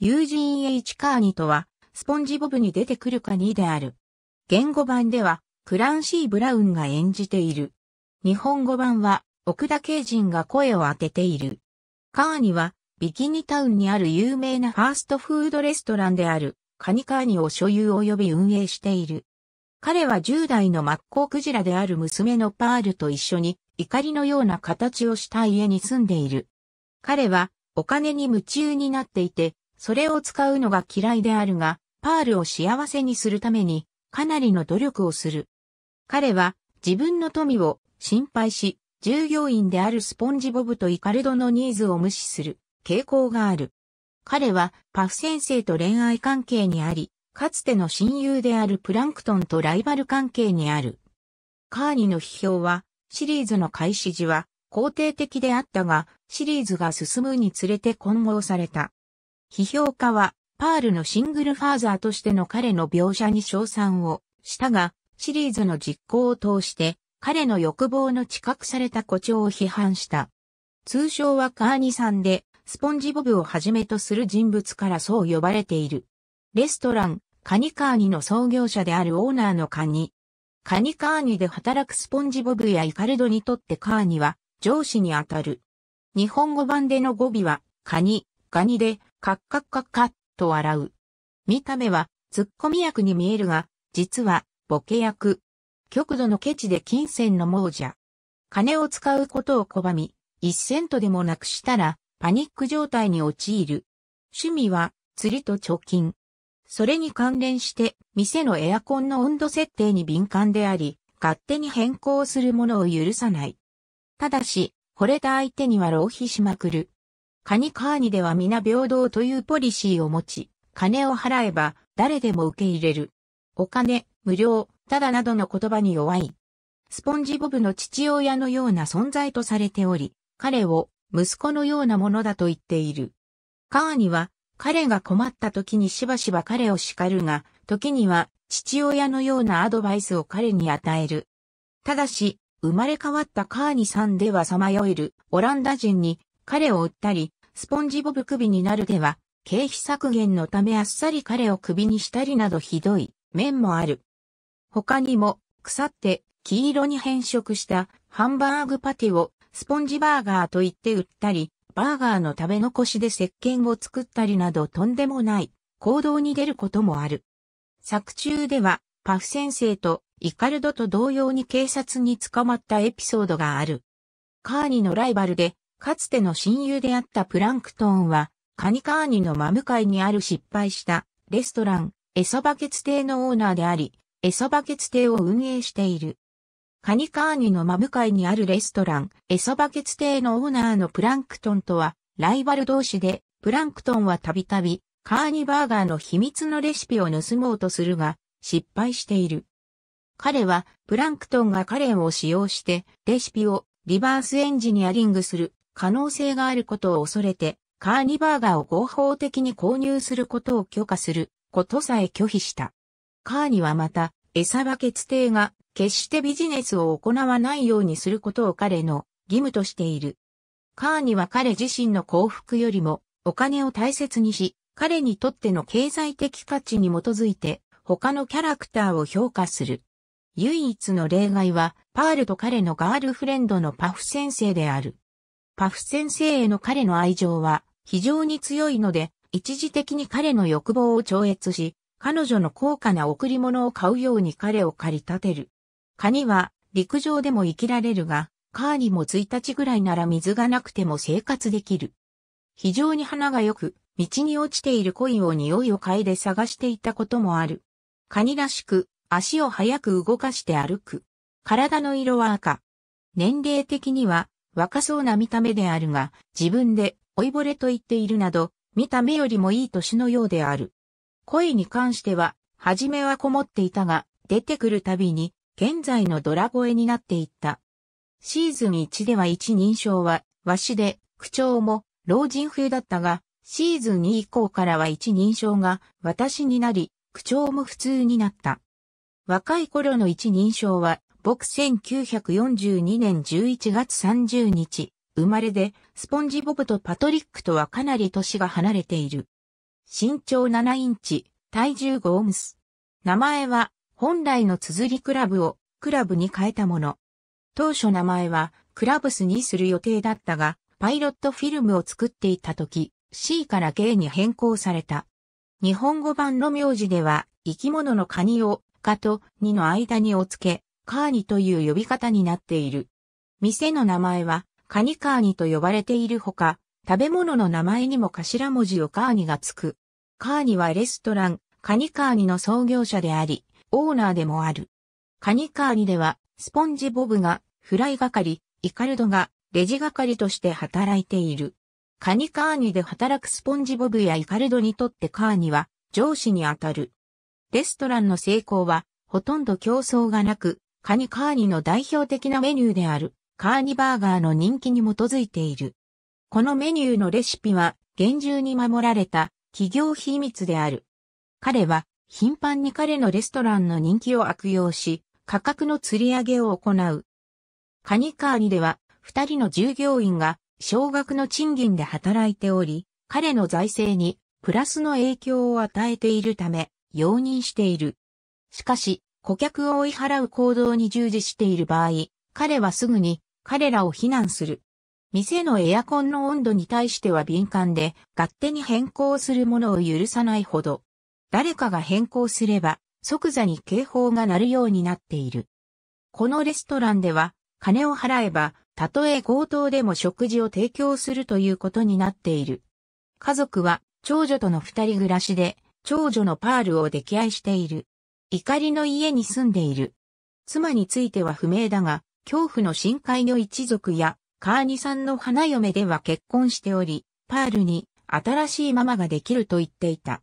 ユージン・ H・ カーニとは、スポンジボブに出てくるカニである。言語版では、クランシー・ブラウンが演じている。日本語版は、奥田慶人が声を当てている。カーニは、ビキニタウンにある有名なファーストフードレストランである、カニカーニを所有及び運営している。彼は10代のマッコウクジラである娘のパールと一緒に、怒りのような形をした家に住んでいる。彼は、お金に夢中になっていて、それを使うのが嫌いであるが、パールを幸せにするために、かなりの努力をする。彼は、自分の富を心配し、従業員であるスポンジボブとイカルドのニーズを無視する傾向がある。彼はパフ先生と恋愛関係にあり、かつての親友であるプランクトンとライバル関係にある。カーニの批評は、シリーズの開始時は肯定的であったが、シリーズが進むにつれて混合された。批評家は、パールのシングルファーザーとしての彼の描写に称賛をしたが、シリーズの実行を通して、彼の欲望の知覚された誇張を批判した。通称はカーニさんで、スポンジボブをはじめとする人物からそう呼ばれている。レストラン、カニカーニの創業者であるオーナーのカニ。カニカーニで働くスポンジボブやイカルドにとってカーニは上司にあたる。日本語版での語尾はカニ、ガニで、カッカッカッカッと笑う。見た目はツッコミ役に見えるが、実はボケ役。極度のケチで金銭の亡者。金を使うことを拒み、一セントでもなくしたらパニック状態に陥る。趣味は釣りと貯金。それに関連して店のエアコンの温度設定に敏感であり、勝手に変更するものを許さない。ただし、惚れた相手には浪費しまくる。カニカーニでは皆平等というポリシーを持ち、金を払えば誰でも受け入れる。お金、無料、ただなどの言葉に弱い。スポンジボブの父親のような存在とされており、彼を息子のようなものだと言っている。カーニは彼が困った時にしばしば彼を叱るが、時には父親のようなアドバイスを彼に与える。ただし、生まれ変わったカーニさんではさまよえるオランダ人に彼を追ったり、スポンジボブ首になるでは、経費削減のためあっさり彼を首にしたりなどひどい面もある。他にも、腐って黄色に変色したハンバーグパティをスポンジバーガーと言って売ったり、バーガーの食べ残しで石鹸を作ったりなどとんでもない行動に出ることもある。作中ではパフ先生とイカルドと同様に警察に捕まったエピソードがある。カーニのライバルでかつての親友であったプランクトンは、カニカーニの真向かいにある失敗したレストラン、エソバケツ亭のオーナーであり、エソバケツ亭を運営している。カニカーニの真向かいにあるレストラン、エソバケツ亭のオーナーのプランクトンとは、ライバル同士で、プランクトンはたびたび、カーニバーガーの秘密のレシピを盗もうとするが、失敗している。彼は、プランクトンがカレンを使用して、レシピをリバースエンジニアリングする可能性があることを恐れて、カーニバーガーを合法的に購入することを許可することさえ拒否した。カーニはまた、餌バケツ艇が決してビジネスを行わないようにすることを彼の義務としている。カーニは彼自身の幸福よりもお金を大切にし、彼にとっての経済的価値に基づいて他のキャラクターを評価する。唯一の例外はパールと彼のガールフレンドのパフ先生である。パフ先生への彼の愛情は非常に強いので、一時的に彼の欲望を超越し、彼女の高価な贈り物を買うように彼を駆り立てる。カニは陸上でも生きられるが、カーにも1日ぐらいなら水がなくても生活できる。非常に花が良く、道に落ちているンを匂いを嗅いで探していたこともある。カニらしく、足を早く動かして歩く。体の色は赤。年齢的には若そうな見た目であるが、自分で、老いぼれと言っているなど、見た目よりもいい年のようである。恋に関しては、初めはこもっていたが、出てくるたびに、現在のドラ声になっていった。シーズン1では一人称は、わしで、口調も、老人風だったが、シーズン2以降からは一人称が、私になり、口調も普通になった。若い頃の一人称は、僕1942年11月30日、生まれで、スポンジボブとパトリックとはかなり年が離れている。身長7インチ、体重5オンス。名前は、本来の綴りクラブを、クラブに変えたもの。当初名前は、クラブスにする予定だったが、パイロットフィルムを作っていた時、C から K に変更された。日本語版の名字では、生き物のカニを、カと、ニの間におつけ、カーニという呼び方になっている。店の名前は、カニカーニと呼ばれているほか、食べ物の名前にも頭文字をカーニがつく。カーニはレストラン、カニカーニの創業者であり、オーナーでもある。カニカーニでは、スポンジボブが、フライ係、イカルドが、レジ係として働いている。カニカーニで働くスポンジボブやイカルドにとってカーニは、上司にあたる。レストランの成功は、ほとんど競争がなく、カニカーニの代表的なメニューであるカーニバーガーの人気に基づいている。このメニューのレシピは厳重に守られた企業秘密である。彼は頻繁に彼のレストランの人気を悪用し、価格の釣り上げを行う。カニカーニでは二人の従業員が少額の賃金で働いており、彼の財政にプラスの影響を与えているため、容認している。しかし、顧客を追い払う行動に従事している場合、彼はすぐに彼らを非難する。店のエアコンの温度に対しては敏感で、勝手に変更するものを許さないほど、誰かが変更すれば、即座に警報が鳴るようになっている。このレストランでは、金を払えば、たとえ強盗でも食事を提供するということになっている。家族は、長女との二人暮らしで、長女のパールを溺愛している。怒りの家に住んでいる。妻については不明だが、恐怖の深海の一族や、カーニさんの花嫁では結婚しており、パールに新しいママができると言っていた。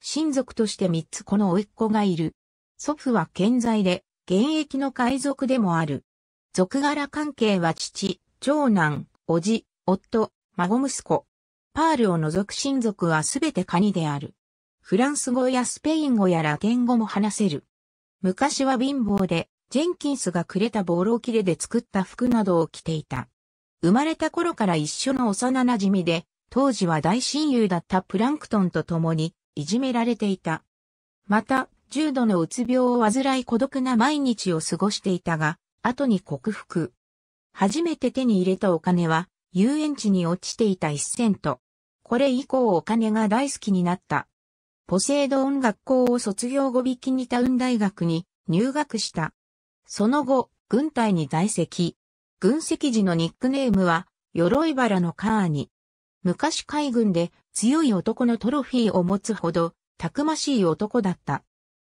親族として三つこの甥っ子がいる。祖父は健在で、現役の海賊でもある。族柄関係は父、長男、叔父、夫、孫息子。パールを除く親族はすべてカニである。フランス語やスペイン語やラテン語も話せる。昔は貧乏で、ジェンキンスがくれたボロ切れで作った服などを着ていた。生まれた頃から一緒の幼馴染で、当時は大親友だったプランクトンと共に、いじめられていた。また、重度のうつ病を患い孤独な毎日を過ごしていたが、後に克服。初めて手に入れたお金は、遊園地に落ちていた一銭と。これ以降お金が大好きになった。ポセイドン学校を卒業後ビキニタウン大学に入学した。その後、軍隊に在籍。軍籍時のニックネームは、鎧原のカーニ。昔海軍で強い男のトロフィーを持つほど、たくましい男だった。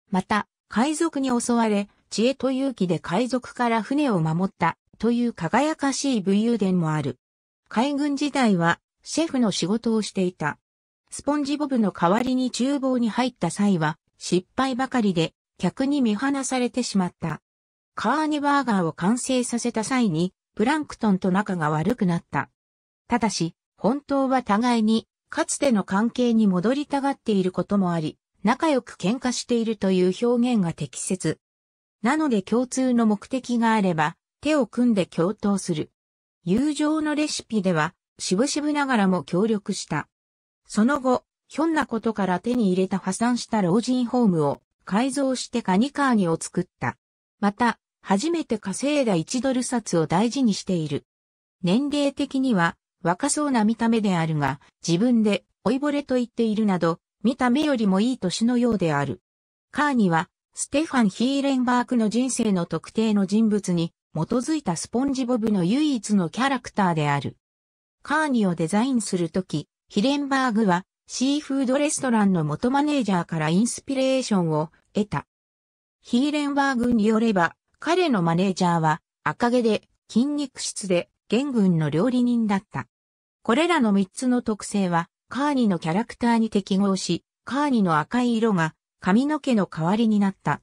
また、海賊に襲われ、知恵と勇気で海賊から船を守ったという輝かしい武勇伝もある。海軍時代はシェフの仕事をしていた。スポンジボブの代わりに厨房に入った際は失敗ばかりで客に見放されてしまった。カーニバーガーを完成させた際にプランクトンと仲が悪くなった。ただし、本当は互いにかつての関係に戻りたがっていることもあり、仲良く喧嘩しているという表現が適切。なので共通の目的があれば、手を組んで共闘する。友情のレシピでは、しぶしぶながらも協力した。その後、ひょんなことから手に入れた破産した老人ホームを改造してカニカーニを作った。また、初めて稼いだ1ドル札を大事にしている。年齢的には若そうな見た目であるが、自分で老いぼれと言っているなど、見た目よりもいい年のようである。カーニは、ステファン・ヒーレンバークの人生の特定の人物に基づいたスポンジボブの唯一のキャラクターである。カーニをデザインするとき、ヒレンバーグはシーフードレストランの元マネージャーからインスピレーションを得た。ヒーレンバーグによれば彼のマネージャーは赤毛で筋肉質で元軍の料理人だった。これらの3つの特性はカーニのキャラクターに適合し、カーニの赤い色が髪の毛の代わりになった。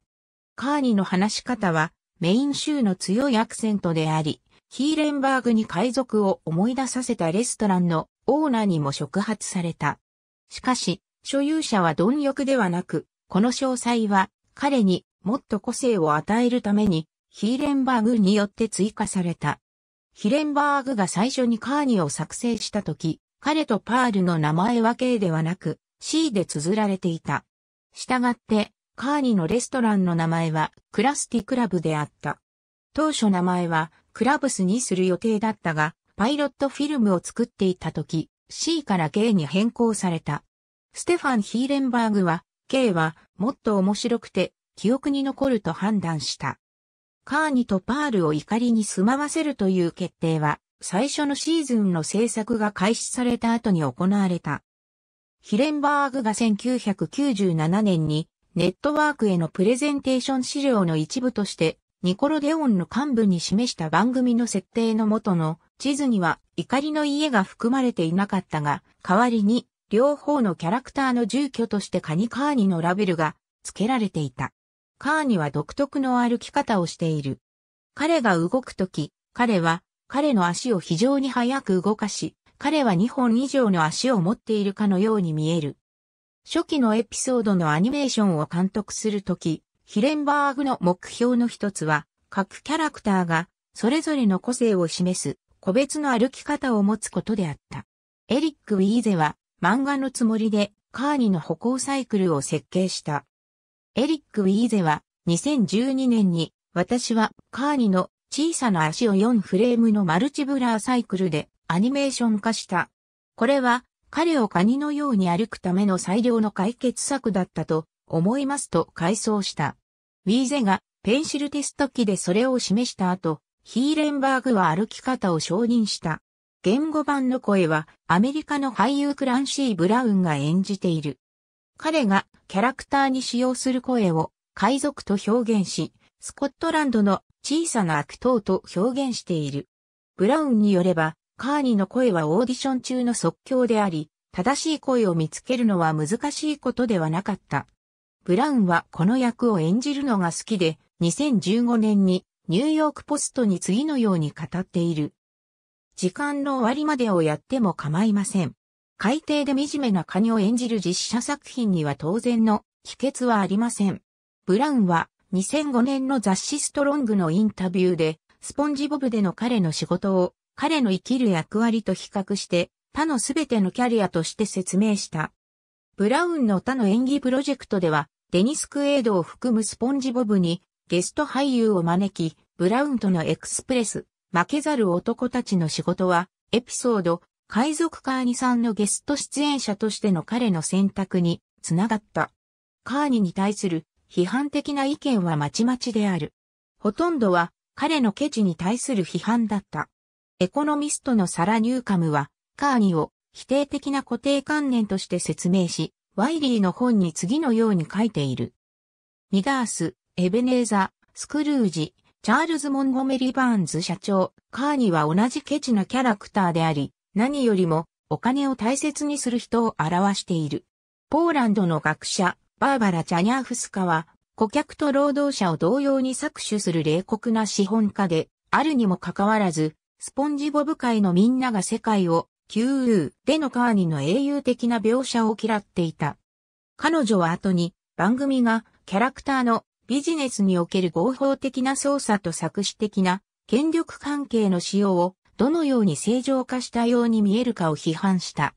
カーニの話し方はメイン州の強いアクセントであり、ヒーレンバーグに海賊を思い出させたレストランのオーナーにも触発された。しかし、所有者は貪欲ではなく、この詳細は彼にもっと個性を与えるためにヒーレンバーグによって追加された。ヒレンバーグが最初にカーニを作成した時、彼とパールの名前は K ではなく C で綴られていた。従って、カーニのレストランの名前はクラスティクラブであった。当初名前はクラブスにする予定だったが、パイロットフィルムを作っていた時、C から K に変更された。ステファン・ヒーレンバーグは、K はもっと面白くて記憶に残ると判断した。カーニとパールを怒りに住まわせるという決定は、最初のシーズンの制作が開始された後に行われた。ヒレンバーグが1997年にネットワークへのプレゼンテーション資料の一部としてニコロデオンの幹部に示した番組の設定の元の地図には怒りの家が含まれていなかったが、代わりに両方のキャラクターの住居としてカニカーニのラベルが付けられていた。カーニは独特の歩き方をしている。彼が動くとき、彼は彼の足を非常に速く動かし、彼は2本以上の足を持っているかのように見える。初期のエピソードのアニメーションを監督するとき、ヒレンバーグの目標の一つは、各キャラクターがそれぞれの個性を示す個別の歩き方を持つことであった。エリック・ウィーゼは漫画のつもりでカーニの歩行サイクルを設計した。エリック・ウィーゼは2012年に私はカーニの小さな足を4フレームのマルチブラーサイクルでアニメーション化した。これは彼をカニのように歩くための最良の解決策だったと思いますと回想した。ウィーゼがペンシルテスト機でそれを示した後、ヒーレンバーグは歩き方を承認した。言語版の声はアメリカの俳優クランシー・ブラウンが演じている。彼がキャラクターに使用する声を海賊と表現し、スコットランドの小さな悪党と表現している。ブラウンによれば、カーニの声はオーディション中の即興であり、正しい声を見つけるのは難しいことではなかった。ブラウンはこの役を演じるのが好きで、2015年にニューヨークポストに次のように語っている。時間の終わりまでをやっても構いません。海底で惨めなカニを演じる実写作品には当然の秘訣はありません。ブラウンは2005年の雑誌ストロングのインタビューで、スポンジボブでの彼の仕事を彼の生きる役割と比較して、他のすべてのキャリアとして説明した。ブラウンの他の演技プロジェクトでは、デニス・クエードを含むスポンジボブにゲスト俳優を招き、ブラウンとのエクスプレス、負けざる男たちの仕事は、エピソード、海賊カーニさんのゲスト出演者としての彼の選択につながった。カーニに対する批判的な意見はまちまちである。ほとんどは彼のケチに対する批判だった。エコノミストのサラ・ニューカムは、カーニを否定的な固定観念として説明し、ワイリーの本に次のように書いている。ニダース、エベネーザ、スクルージ、チャールズ・モンゴメリ・バーンズ社長、カーニは同じケチなキャラクターであり、何よりもお金を大切にする人を表している。ポーランドの学者、バーバラ・チャニャーフスカは、顧客と労働者を同様に搾取する冷酷な資本家で、あるにもかかわらず、スポンジボブ界のみんなが世界を QU でのカーニの英雄的な描写を嫌っていた。彼女は後に番組がキャラクターのビジネスにおける合法的な操作と作詞的な権力関係の使用をどのように正常化したように見えるかを批判した。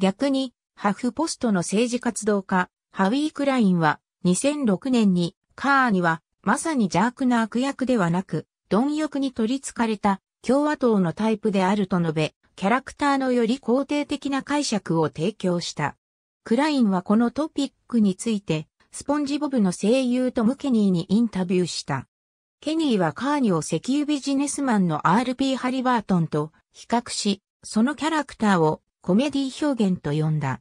逆に、ハフポストの政治活動家、ハウィー・クラインは2006年にカーニはまさに邪悪な悪役ではなく、貪欲に取り憑かれた共和党のタイプであると述べ、キャラクターのより肯定的な解釈を提供した。クラインはこのトピックについて、スポンジボブの声優トム・ケニーにインタビューした。ケニーはカーニを石油ビジネスマンの RP ハリバートンと比較し、そのキャラクターをコメディ表現と呼んだ。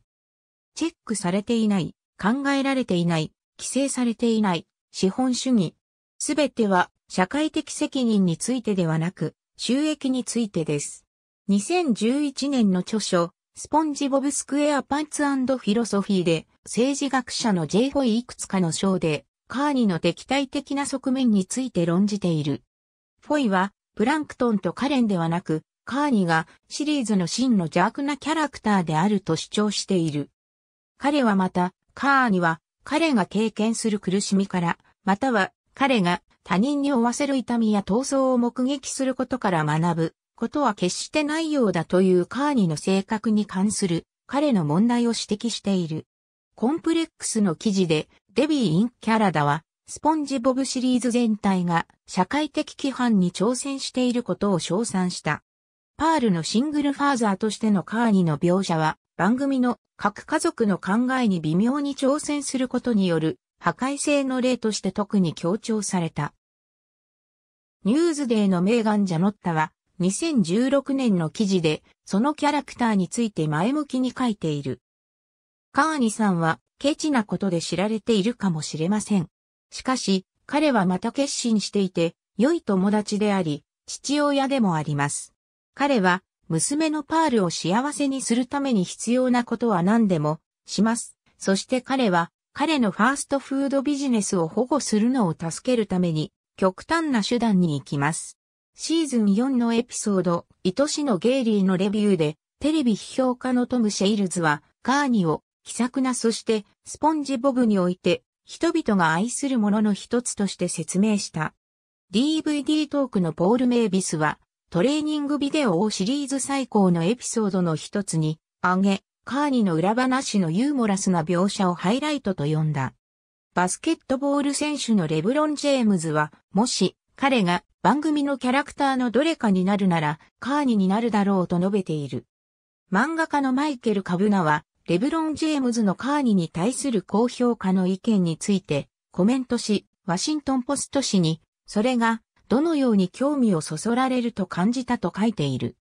チェックされていない、考えられていない、規制されていない、資本主義。すべては社会的責任についてではなく、収益についてです。2011年の著書、スポンジボブ・スクエア・パンツフィロソフィーで、政治学者の J. ホイいくつかの章で、カーニの敵対的な側面について論じている。フォイは、プランクトンとカレンではなく、カーニがシリーズの真の邪悪なキャラクターであると主張している。彼はまた、カーニは、彼が経験する苦しみから、または、彼が他人に負わせる痛みや闘争を目撃することから学ぶことは決してないようだというカーニの性格に関する彼の問題を指摘している。コンプレックスの記事でデビー・イン・キャラダはスポンジボブシリーズ全体が社会的規範に挑戦していることを称賛した。パールのシングルファーザーとしてのカーニの描写は番組の各家族の考えに微妙に挑戦することによる破壊性の例として特に強調された。ニューズデーのメーガン・ジャノッタは2016年の記事で、そのキャラクターについて前向きに書いている。カーニさんは、ケチなことで知られているかもしれません。しかし、彼はまた決心していて、良い友達であり、父親でもあります。彼は、娘のパールを幸せにするために必要なことは何でも、します。そして彼は、彼のファーストフードビジネスを保護するのを助けるために、極端な手段に行きます。シーズン4のエピソード、愛しのゲイリーのレビューで、テレビ批評家のトム・シェイルズは、カーニを、気さくなそして、スポンジボブにおいて、人々が愛するものの一つとして説明した。DVD トークのポール・メイビスは、トレーニングビデオをシリーズ最高のエピソードの一つに、挙げ、カーニの裏話のユーモラスな描写をハイライトと呼んだ。バスケットボール選手のレブロン・ジェームズは、もし、彼が番組のキャラクターのどれかになるならカーニになるだろうと述べている。漫画家のマイケル・カブナは、レブロン・ジェームズのカーニに対する高評価の意見についてコメントし、ワシントン・ポスト紙に、それがどのように興味をそそられると感じたと書いている。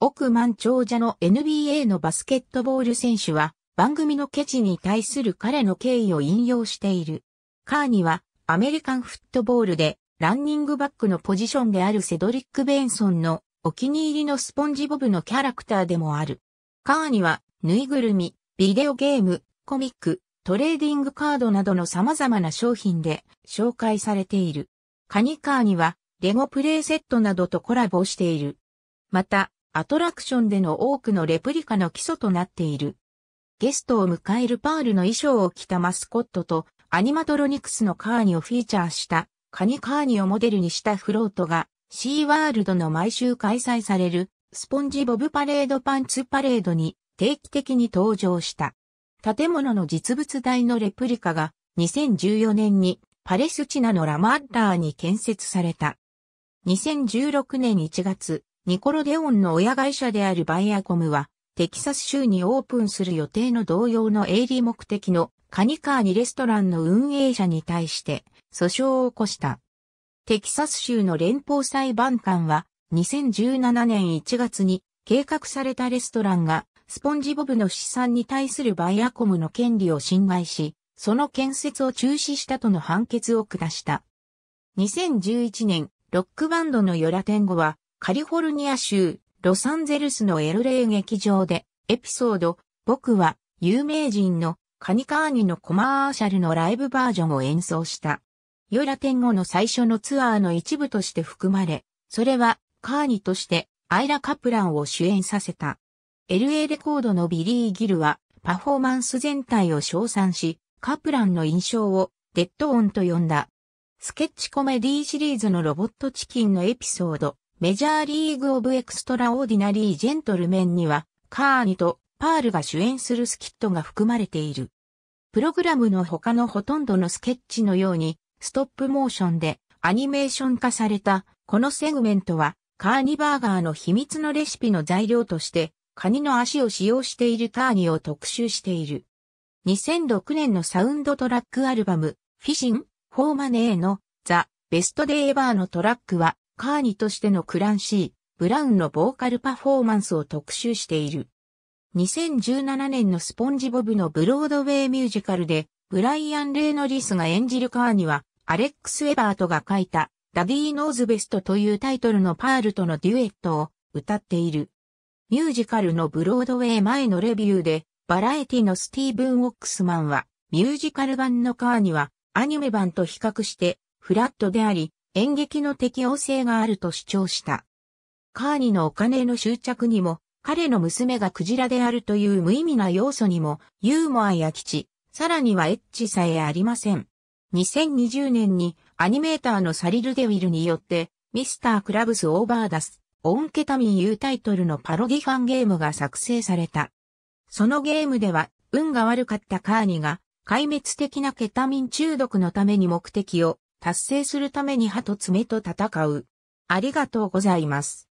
億万長者の NBA のバスケットボール選手は、番組のケチに対する彼の敬意を引用している。カーニは、アメリカンフットボールでランニングバックのポジションであるセドリック・ベンソンのお気に入りのスポンジボブのキャラクターでもある。カーには、ぬいぐるみ、ビデオゲーム、コミック、トレーディングカードなどの様々な商品で紹介されている。カニカーには、レゴプレイセットなどとコラボしている。また、アトラクションでの多くのレプリカの基礎となっている。ゲストを迎えるパールの衣装を着たマスコットとアニマトロニクスのカーニをフィーチャーしたカニカーニをモデルにしたフロートが、シーワールドの毎週開催される、スポンジボブパレードパンツパレードに定期的に登場した。建物の実物大のレプリカが、2014年にパレスチナのラマッラーに建設された。2016年1月、ニコロデオンの親会社であるバイアコムは、テキサス州にオープンする予定の同様の営利目的のカニカーニレストランの運営者に対して訴訟を起こした。テキサス州の連邦裁判官は2017年1月に計画されたレストランがスポンジボブの資産に対するバイアコムの権利を侵害し、その建設を中止したとの判決を下した。2011年、ロックバンドのヨラテンゴは、カリフォルニア州ロサンゼルスのエルレイ劇場で、エピソード、僕は、有名人のカニカーニのコマーシャルのライブバージョンを演奏した。ヨラテン後の最初のツアーの一部として含まれ、それは、カーニとして、アイラ・カプランを主演させた。LA レコードのビリー・ギルは、パフォーマンス全体を称賛し、カプランの印象を、デッドオンと呼んだ。スケッチコメディシリーズのロボットチキンのエピソード、メジャーリーグ・オブ・エクストラ・オーディナリー・ジェントルメンには、カーニとパールが主演するスキットが含まれている。プログラムの他のほとんどのスケッチのように、ストップモーションでアニメーション化された、このセグメントは、カーニバーガーの秘密のレシピの材料として、カニの足を使用しているカーニを特集している。2006年のサウンドトラックアルバム、フィシン、フォーマネーのザ・ベストデーバーのトラックは、カーニとしてのクランシー、ブラウンのボーカルパフォーマンスを特集している。2017年のスポンジボブのブロードウェイミュージカルで、ブライアン・レイノリスが演じるカーニは、アレックス・エバートが書いた、ダディ・ノーズ・ベストというタイトルのパールとのデュエットを歌っている。ミュージカルのブロードウェイ前のレビューで、バラエティのスティーブン・ウォックスマンは、ミュージカル版のカーニは、アニメ版と比較して、フラットであり、演劇の適応性があると主張した。カーニのお金の執着にも、彼の娘がクジラであるという無意味な要素にも、ユーモアや基地、さらにはエッチさえありません。2020年にアニメーターのサリル・デウィルによって、ミスター・クラブス・オーバーダス、オンケタミン U タイトルのパロディファンゲームが作成された。そのゲームでは、運が悪かったカーニが、壊滅的なケタミン中毒のために目的を達成するために歯と爪と戦う。ありがとうございます。